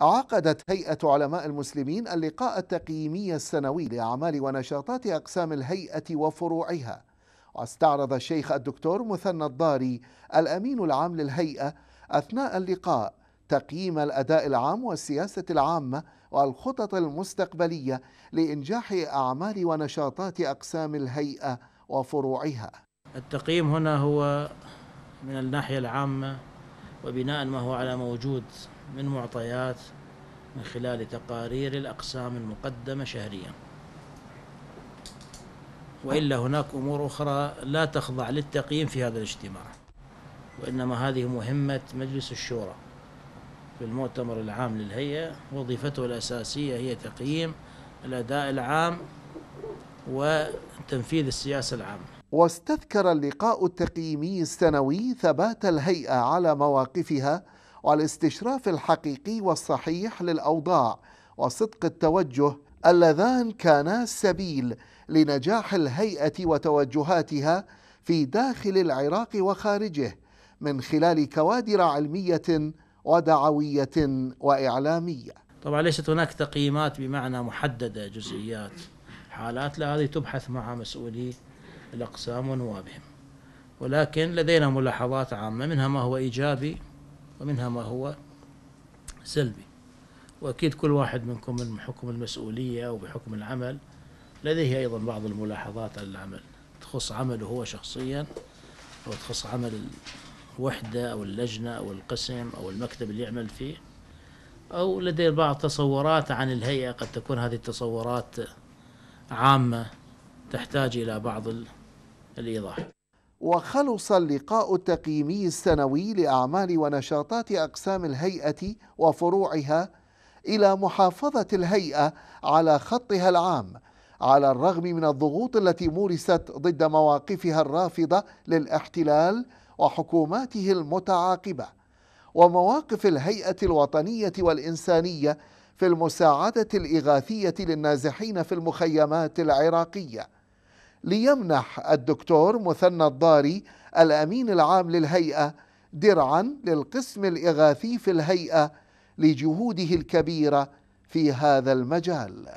عقدت هيئة علماء المسلمين اللقاء التقييمي السنوي لأعمال ونشاطات أقسام الهيئة وفروعها واستعرض الشيخ الدكتور مثنى الضاري الأمين العام للهيئة أثناء اللقاء تقييم الأداء العام والسياسة العامة والخطط المستقبلية لإنجاح أعمال ونشاطات أقسام الهيئة وفروعها التقييم هنا هو من الناحية العامة وبناء ما هو على موجود من معطيات من خلال تقارير الأقسام المقدمة شهريا وإلا هناك أمور أخرى لا تخضع للتقييم في هذا الاجتماع وإنما هذه مهمة مجلس الشورى في المؤتمر العام للهيئة وظيفته الأساسية هي تقييم الأداء العام وتنفيذ السياسة العامة واستذكر اللقاء التقييمي السنوي ثبات الهيئة على مواقفها والاستشراف الحقيقي والصحيح للأوضاع وصدق التوجه اللذان كانا السبيل لنجاح الهيئة وتوجهاتها في داخل العراق وخارجه من خلال كوادر علمية ودعوية وإعلامية طبعا ليست هناك تقييمات بمعنى محددة جزئيات حالات لا هذه تبحث مع مسؤولي الأقسام ونوابهم ولكن لدينا ملاحظات عامة منها ما هو إيجابي ومنها ما هو سلبي وأكيد كل واحد منكم من حكم المسؤولية وبحكم العمل لديه أيضا بعض الملاحظات على العمل تخص عمله هو شخصيا أو تخص عمل الوحدة أو اللجنة أو القسم أو المكتب اللي يعمل فيه أو لديه بعض تصورات عن الهيئة قد تكون هذه التصورات عامة تحتاج إلى بعض الإيضاح وخلص اللقاء التقييمي السنوي لأعمال ونشاطات أقسام الهيئة وفروعها إلى محافظة الهيئة على خطها العام على الرغم من الضغوط التي مورست ضد مواقفها الرافضة للاحتلال وحكوماته المتعاقبة ومواقف الهيئة الوطنية والإنسانية في المساعدة الإغاثية للنازحين في المخيمات العراقية ليمنح الدكتور مثنى الضاري الامين العام للهيئه درعا للقسم الاغاثي في الهيئه لجهوده الكبيره في هذا المجال